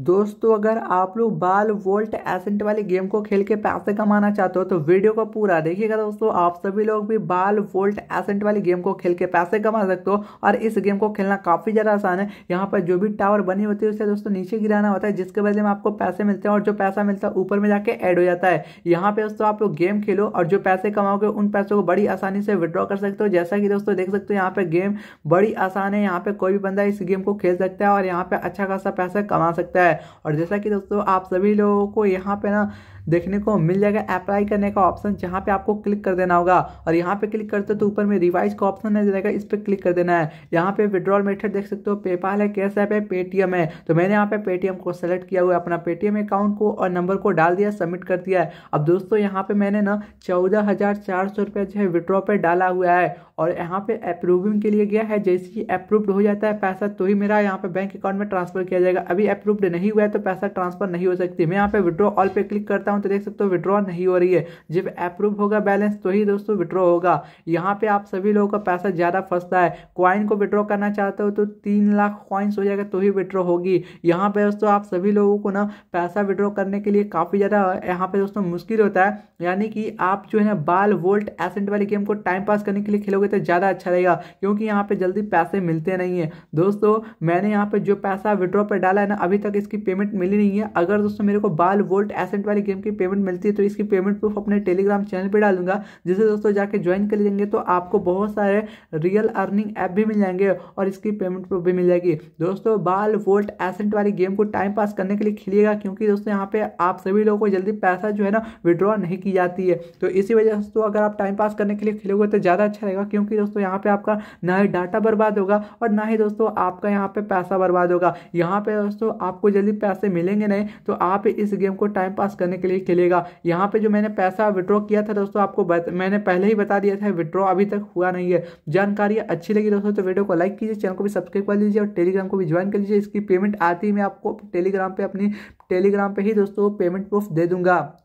दोस्तों अगर आप लोग बाल वोल्ट एसेंट वाले गेम को खेल के पैसे कमाना चाहते हो तो वीडियो को पूरा देखिएगा दोस्तों आप सभी लोग भी बाल वोल्ट एसेंट वाले गेम को खेल के पैसे कमा सकते हो और इस गेम को खेलना काफ़ी ज़्यादा आसान है यहाँ पर जो भी टावर बनी होती है उसे दोस्तों नीचे गिराना होता है जिसके वजह में आपको पैसे मिलते हैं और जो पैसा मिलता है ऊपर में जाके एड हो जाता है यहाँ पर दोस्तों आप लोग गेम खेलो और जो पैसे कमाओगे उन पैसों को बड़ी आसानी से विड्रॉ कर सकते हो जैसा कि दोस्तों देख सकते हो यहाँ पर गेम बड़ी आसान है यहाँ पर कोई भी बंदा इस गेम को खेल सकता है और यहाँ पर अच्छा खासा पैसा कमा सकता है है और जैसा कि दोस्तों आप सभी लोगों को यहाँ पे ना देखने को मिल जाएगा अप्लाई करने का ऑप्शन जहाँ पे आपको क्लिक कर देना होगा और यहाँ पे क्लिक करते हो तो ऊपर में रिवाइज का ऑप्शन नहीं रहेगा इस पर क्लिक कर देना है यहाँ पे विड्रॉल मेथड देख सकते हो पेपाल है कैश ऐप है पेटीएम है तो मैंने यहाँ पे पेटीएम को सेलेक्ट किया हुआ है अपना पेटीएम अकाउंट को और नंबर को डाल दिया सबमिट कर दिया है अब दोस्तों यहाँ पे मैंने ना चौदह हज़ार चार सौ रुपया जो है विड्रॉ पर डाला हुआ है और यहाँ पे अप्रूविंग के लिए गया है जैसे ही अप्रूव्ड हो जाता है पैसा तो ही मेरा यहाँ पे बैंक अकाउंट में ट्रांसफर किया जाएगा अभी अप्रूव्ड नहीं हुआ है तो पैसा ट्रांसफर नहीं हो सकती मैं यहाँ पे विड्रॉ ऑल पे क्लिक करता करता हूँ तो देख सकते हो विड्रॉ नहीं हो रही है जब अप्रूव होगा बैलेंस तो ही दोस्तों विड्रॉ होगा यहाँ पे आप सभी लोगों का पैसा ज़्यादा फंसता है कॉइन को विड्रॉ करना चाहते हो तो तीन लाख कॉइन्स हो जाएगा तो ही विड्रॉ होगी यहाँ पे दोस्तों आप सभी लोगों को ना पैसा विड्रॉ करने के लिए काफ़ी ज़्यादा यहाँ पे दोस्तों मुश्किल होता है यानी कि आप जो है ना बाल वोल्ट एसेंट वाली गेम को टाइम पास करने के लिए खेलोगे तो ज़्यादा अच्छा रहेगा क्योंकि यहाँ पे जल्दी पैसे मिलते नहीं है दोस्तों मैंने यहाँ पे जो पैसा विड्रॉ पर डाला है ना अभी तक इसकी पेमेंट मिली नहीं है अगर दोस्तों मेरे को बाल वोल्ट एसेंट वाली गेम की पेमेंट मिलती है तो इसकी पेमेंट प्रूफ अपने टेलीग्राम चैनल पर डालूंगा जिसे दोस्तों जाके ज्वाइन कर लेंगे तो आपको बहुत सारे रियल अर्निंग ऐप भी मिल जाएंगे और इसकी पेमेंट प्रूफ भी मिल जाएगी दोस्तों बाल वोल्ट एसेंट वाली गेम को टाइम पास करने के लिए खेलिएगा क्योंकि दोस्तों यहाँ पे आप सभी लोगों को जल्दी पैसा जो है ना विड्रॉ नहीं की जाती है तो इसी वजह से दोस्तों अगर आप टाइम पास करने के लिए खेलोगे तो ज़्यादा अच्छा रहेगा क्योंकि दोस्तों यहाँ पे आपका ना ही डाटा बर्बाद होगा और ना ही दोस्तों आपका यहाँ पे पैसा बर्बाद होगा यहाँ पे दोस्तों आपको जल्दी पैसे मिलेंगे नहीं तो आप इस गेम को टाइम पास करने के लिए लिए खेलेगा यहाँ पे जो मैंने पैसा विड्रॉ किया था दोस्तों आपको बत, मैंने पहले ही बता दिया था विड्रॉ अभी तक हुआ नहीं है जानकारी अच्छी लगी दोस्तों तो वीडियो को लाइक कीजिए चैनल को भी सब्सक्राइब कर लीजिए और टेलीग्राम को भी ज्वाइन कर लीजिए इसकी पेमेंट आती है मैं आपको टेलीग्राम पर अपनी टेलीग्राम पर ही दोस्तों पेमेंट प्रूफ दे दूंगा